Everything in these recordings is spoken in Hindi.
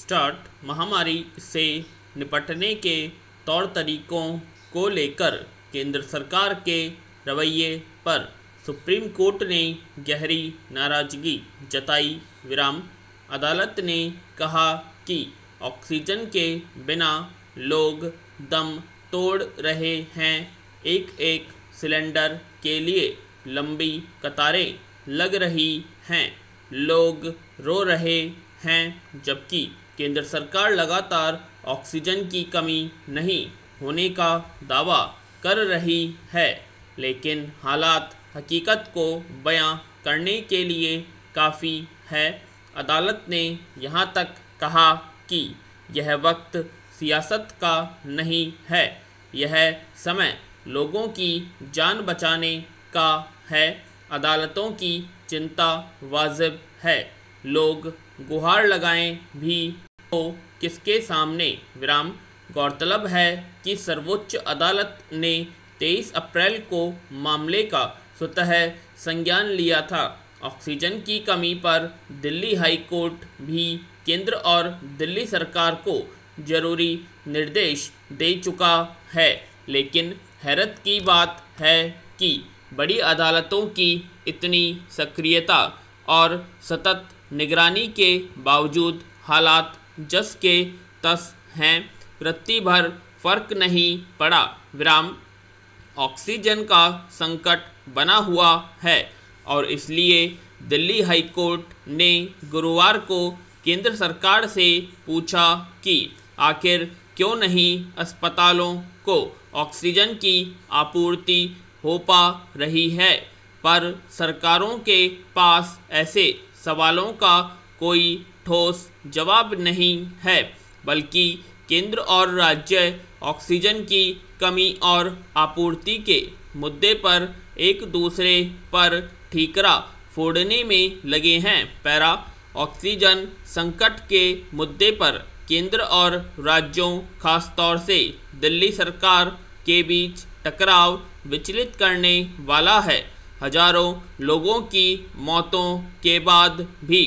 स्टार्ट महामारी से निपटने के तौर तरीकों को लेकर केंद्र सरकार के रवैये पर सुप्रीम कोर्ट ने गहरी नाराजगी जताई विराम अदालत ने कहा कि ऑक्सीजन के बिना लोग दम तोड़ रहे हैं एक एक सिलेंडर के लिए लंबी कतारें लग रही हैं लोग रो रहे हैं जबकि केंद्र सरकार लगातार ऑक्सीजन की कमी नहीं होने का दावा कर रही है लेकिन हालात हकीकत को बयां करने के लिए काफ़ी है अदालत ने यहाँ तक कहा कि यह वक्त सियासत का नहीं है यह समय लोगों की जान बचाने का है अदालतों की चिंता वाजिब है लोग गुहार लगाएं भी तो किसके सामने विराम गौरतलब है कि सर्वोच्च अदालत ने 23 अप्रैल को मामले का स्वतः संज्ञान लिया था ऑक्सीजन की कमी पर दिल्ली हाई कोर्ट भी केंद्र और दिल्ली सरकार को जरूरी निर्देश दे चुका है लेकिन हैरत की बात है कि बड़ी अदालतों की इतनी सक्रियता और सतत निगरानी के बावजूद हालात जस के तस हैं वृत्ति भर फर्क नहीं पड़ा विराम ऑक्सीजन का संकट बना हुआ है और इसलिए दिल्ली हाईकोर्ट ने गुरुवार को केंद्र सरकार से पूछा कि आखिर क्यों नहीं अस्पतालों को ऑक्सीजन की आपूर्ति हो पा रही है पर सरकारों के पास ऐसे सवालों का कोई ठोस जवाब नहीं है बल्कि केंद्र और राज्य ऑक्सीजन की कमी और आपूर्ति के मुद्दे पर एक दूसरे पर ठीकरा फोड़ने में लगे हैं पैरा ऑक्सीजन संकट के मुद्दे पर केंद्र और राज्यों खासतौर से दिल्ली सरकार के बीच टकराव विचलित करने वाला है हजारों लोगों की मौतों के बाद भी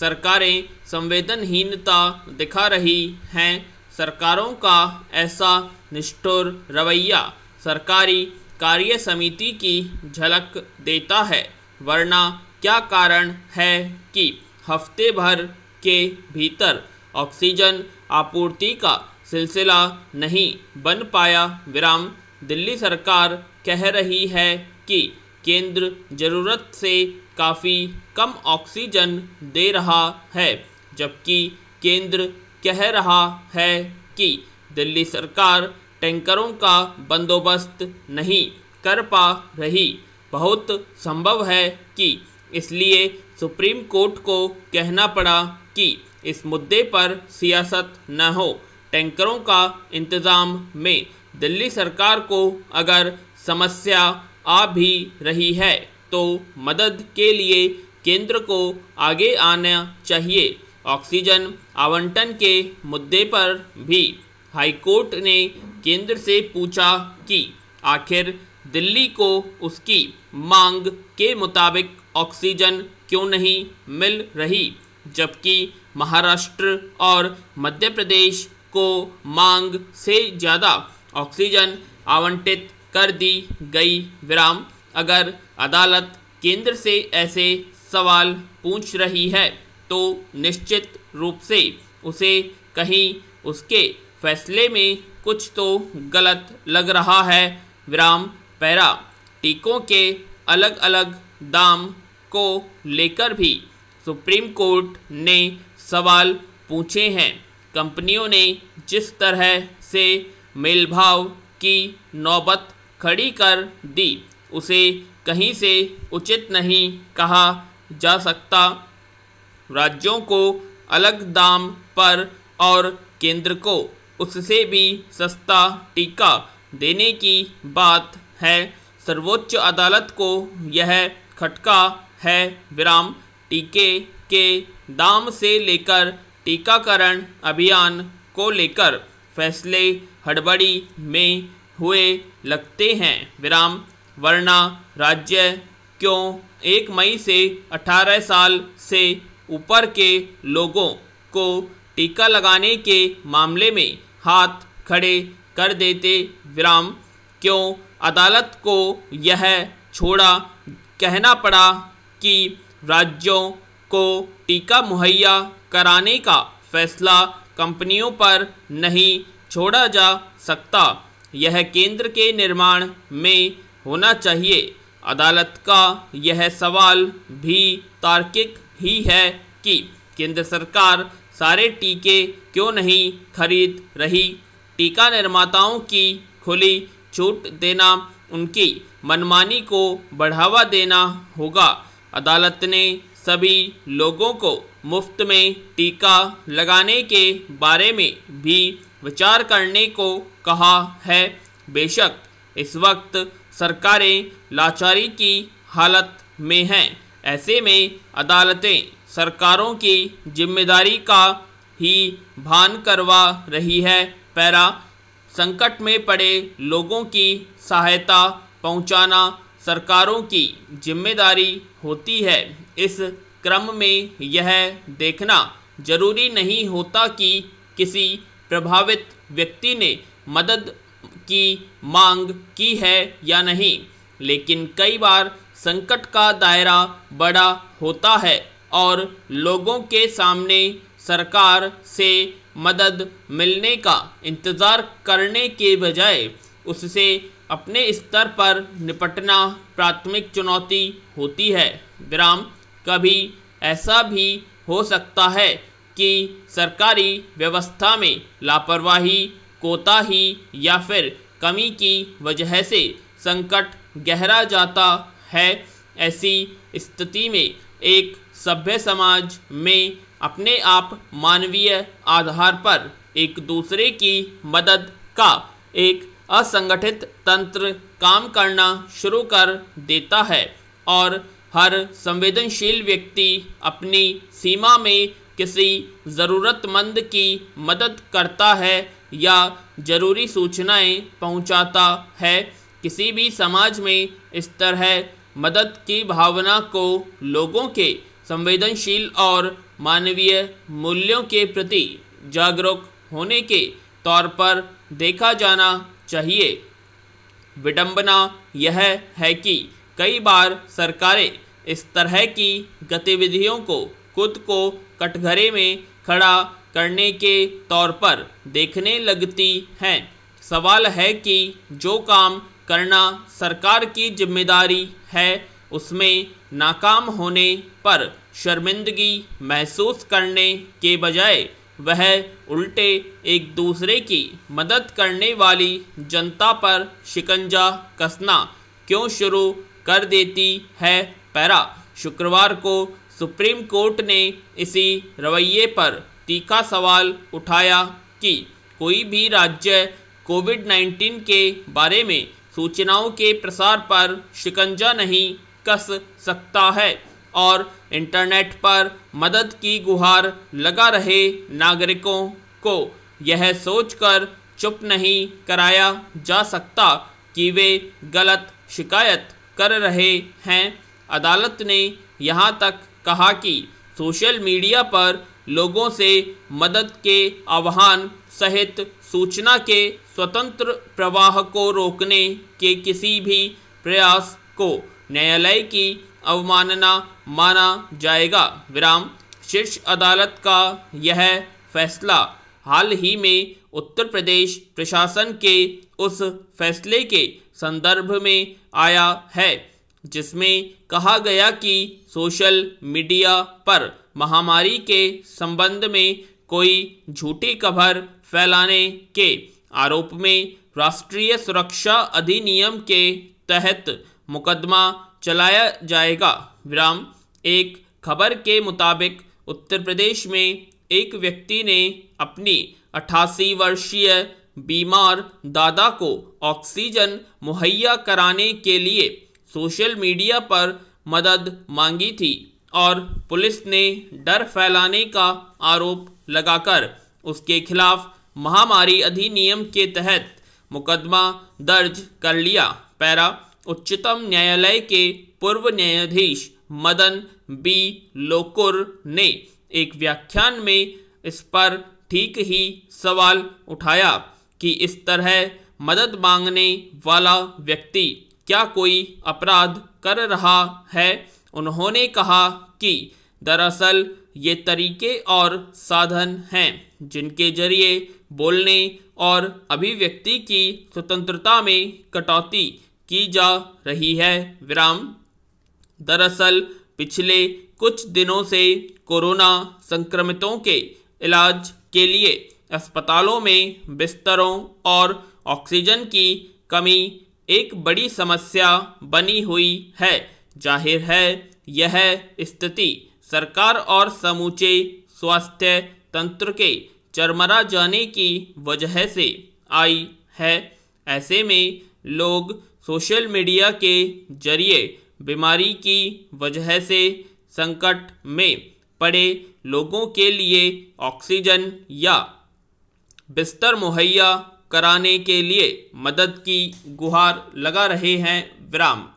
सरकारें संवेदनहीनता दिखा रही हैं सरकारों का ऐसा निष्ठुर रवैया सरकारी कार्य समिति की झलक देता है वरना क्या कारण है कि हफ्ते भर के भीतर ऑक्सीजन आपूर्ति का सिलसिला नहीं बन पाया विराम दिल्ली सरकार कह रही है कि केंद्र ज़रूरत से काफ़ी कम ऑक्सीजन दे रहा है जबकि केंद्र कह रहा है कि दिल्ली सरकार टैंकरों का बंदोबस्त नहीं कर पा रही बहुत संभव है कि इसलिए सुप्रीम कोर्ट को कहना पड़ा कि इस मुद्दे पर सियासत न हो टैंकरों का इंतज़ाम में दिल्ली सरकार को अगर समस्या आ भी रही है तो मदद के लिए केंद्र को आगे आना चाहिए ऑक्सीजन आवंटन के मुद्दे पर भी हाईकोर्ट ने केंद्र से पूछा कि आखिर दिल्ली को उसकी मांग के मुताबिक ऑक्सीजन क्यों नहीं मिल रही जबकि महाराष्ट्र और मध्य प्रदेश को मांग से ज़्यादा ऑक्सीजन आवंटित कर दी गई विराम अगर अदालत केंद्र से ऐसे सवाल पूछ रही है तो निश्चित रूप से उसे कहीं उसके फैसले में कुछ तो गलत लग रहा है विराम पैरा टीकों के अलग अलग दाम को लेकर भी सुप्रीम कोर्ट ने सवाल पूछे हैं कंपनियों ने जिस तरह से मेलभाव की नौबत खड़ी कर दी उसे कहीं से उचित नहीं कहा जा सकता राज्यों को अलग दाम पर और केंद्र को उससे भी सस्ता टीका देने की बात है सर्वोच्च अदालत को यह खटका है विराम टीके के दाम से लेकर टीकाकरण अभियान को लेकर फैसले हड़बड़ी में हुए लगते हैं विराम वरना राज्य क्यों एक मई से 18 साल से ऊपर के लोगों को टीका लगाने के मामले में हाथ खड़े कर देते विराम क्यों अदालत को यह छोड़ा कहना पड़ा कि राज्यों को टीका मुहैया कराने का फैसला कंपनियों पर नहीं छोड़ा जा सकता यह केंद्र के निर्माण में होना चाहिए अदालत का यह सवाल भी तार्किक ही है कि केंद्र सरकार सारे टीके क्यों नहीं खरीद रही टीका निर्माताओं की खुली छूट देना उनकी मनमानी को बढ़ावा देना होगा अदालत ने सभी लोगों को मुफ्त में टीका लगाने के बारे में भी विचार करने को कहा है बेशक इस वक्त सरकारें लाचारी की हालत में हैं ऐसे में अदालतें सरकारों की जिम्मेदारी का ही भान करवा रही है पैरा संकट में पड़े लोगों की सहायता पहुंचाना सरकारों की जिम्मेदारी होती है इस क्रम में यह देखना जरूरी नहीं होता कि किसी प्रभावित व्यक्ति ने मदद की मांग की है या नहीं लेकिन कई बार संकट का दायरा बड़ा होता है और लोगों के सामने सरकार से मदद मिलने का इंतज़ार करने के बजाय उससे अपने स्तर पर निपटना प्राथमिक चुनौती होती है विराम कभी ऐसा भी हो सकता है कि सरकारी व्यवस्था में लापरवाही कोताही या फिर कमी की वजह से संकट गहरा जाता है ऐसी स्थिति में एक सभ्य समाज में अपने आप मानवीय आधार पर एक दूसरे की मदद का एक असंगठित तंत्र काम करना शुरू कर देता है और हर संवेदनशील व्यक्ति अपनी सीमा में किसी ज़रूरतमंद की मदद करता है या ज़रूरी सूचनाएं पहुंचाता है किसी भी समाज में इस तरह मदद की भावना को लोगों के संवेदनशील और मानवीय मूल्यों के प्रति जागरूक होने के तौर पर देखा जाना चाहिए विडंबना यह है कि कई बार सरकारें इस तरह की गतिविधियों को खुद को कटघरे में खड़ा करने के तौर पर देखने लगती हैं सवाल है कि जो काम करना सरकार की जिम्मेदारी है उसमें नाकाम होने पर शर्मिंदगी महसूस करने के बजाय वह उल्टे एक दूसरे की मदद करने वाली जनता पर शिकंजा कसना क्यों शुरू कर देती है पैरा शुक्रवार को सुप्रीम कोर्ट ने इसी रवैये पर तीखा सवाल उठाया कि कोई भी राज्य कोविड 19 के बारे में सूचनाओं के प्रसार पर शिकंजा नहीं कस सकता है और इंटरनेट पर मदद की गुहार लगा रहे नागरिकों को यह सोचकर चुप नहीं कराया जा सकता कि वे गलत शिकायत कर रहे हैं अदालत ने यहाँ तक कहा कि सोशल मीडिया पर लोगों से मदद के आह्वान सहित सूचना के स्वतंत्र प्रवाह को रोकने के किसी भी प्रयास को न्यायालय की अवमानना माना जाएगा विराम शीर्ष अदालत का यह फैसला हाल ही में उत्तर प्रदेश प्रशासन के उस फैसले के संदर्भ में आया है जिसमें कहा गया कि सोशल मीडिया पर महामारी के संबंध में कोई झूठी खबर फैलाने के आरोप में राष्ट्रीय सुरक्षा अधिनियम के तहत मुकदमा चलाया जाएगा विराम एक खबर के मुताबिक उत्तर प्रदेश में एक व्यक्ति ने अपनी अठासी वर्षीय बीमार दादा को ऑक्सीजन मुहैया कराने के लिए सोशल मीडिया पर मदद मांगी थी और पुलिस ने डर फैलाने का आरोप लगाकर उसके खिलाफ महामारी अधिनियम के तहत मुकदमा दर्ज कर लिया पैरा उच्चतम न्यायालय के पूर्व न्यायाधीश मदन बी लोकुर ने एक व्याख्यान में इस पर ठीक ही सवाल उठाया कि इस तरह मदद मांगने वाला व्यक्ति क्या कोई अपराध कर रहा है उन्होंने कहा कि दरअसल ये तरीके और साधन हैं जिनके जरिए बोलने और अभिव्यक्ति की स्वतंत्रता में कटौती की जा रही है विराम दरअसल पिछले कुछ दिनों से कोरोना संक्रमितों के इलाज के लिए अस्पतालों में बिस्तरों और ऑक्सीजन की कमी एक बड़ी समस्या बनी हुई है जाहिर है यह स्थिति सरकार और समूचे स्वास्थ्य तंत्र के चरमरा जाने की वजह से आई है ऐसे में लोग सोशल मीडिया के जरिए बीमारी की वजह से संकट में पड़े लोगों के लिए ऑक्सीजन या बिस्तर मुहैया कराने के लिए मदद की गुहार लगा रहे हैं विराम